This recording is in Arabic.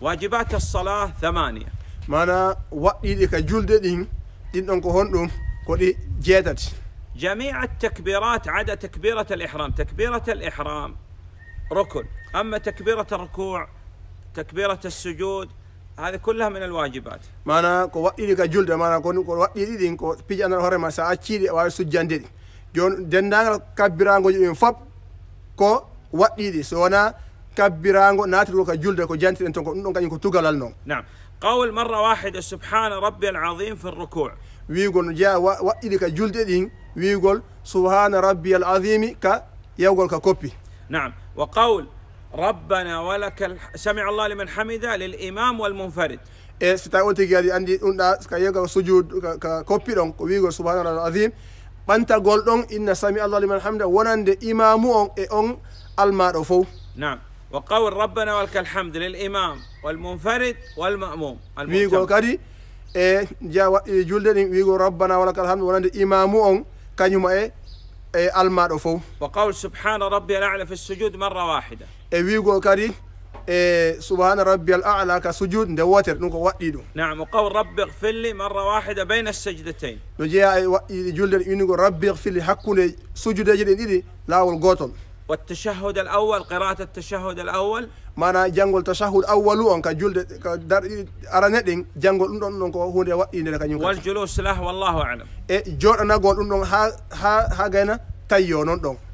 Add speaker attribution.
Speaker 1: واجبات الصلاة ثمانية معنى وقتي كجلد دين دين أنكو هندوم جيتت جميع التكبيرات عدا تكبيرة الإحرام تكبيرة الإحرام ركن أما تكبيرة الركوع تكبيرة السجود هذه كلها من الواجبات
Speaker 2: معنى كو وقتي كجلد معنى كو وقتي دين كو بيجي أنا الهرم ساعتي وسجان دين جون دندان كبيران كو فاب كو وقتي كبرانغو ناترو ka julde ko jantiren ton ko ɗum ɗon kañum
Speaker 1: قول مرة واحدة سبحان ربي العظيم في الركوع ويقول جاء وإذا
Speaker 2: كجلد دين ويقول سبحان ربي العظيم ك يقول ككوبي
Speaker 1: نعم وقول ربنا ولك الح... سمع الله لمن حمده للإمام والمنفرد استعوت جادي عندي أن
Speaker 2: كيجا سجود ككوبي دون ويقول سبحان الله العظيم بنتا قول إن سمع الله لمن حمده ونند إمامه أن أون المعروف
Speaker 1: نعم وقول ربنا ولك الحمد للامام والمنفرد والماموم ويقول كادي جا
Speaker 2: إيه، جولدين ويقول ربنا ولك الحمد ولاند امامو اون كانيوما ايه ايه المارفو
Speaker 1: وقول سبحان ربي الاعلى في السجود مره واحده إيه، ويقول كادي
Speaker 2: إيه، سبحان ربي الاعلى كسجود دواتر نوكو وايدو
Speaker 1: نعم وقول ربي اغفر لي مره واحده بين السجدتين
Speaker 2: نجي جولدين ويقول ربي اغفر لي حقوني سجود اجل ايدي لاول غوتون
Speaker 1: والتشهد الاول قراءه التشهد الاول
Speaker 2: ما انا جانغول تشهد اول اون كجول دار ارانيدين جانغول دون دون كو هوندي وادي ندي كاني
Speaker 1: والجلوس له والله اعلم
Speaker 2: اي جور انا غول دون ها ها ها غينا تايو نون دون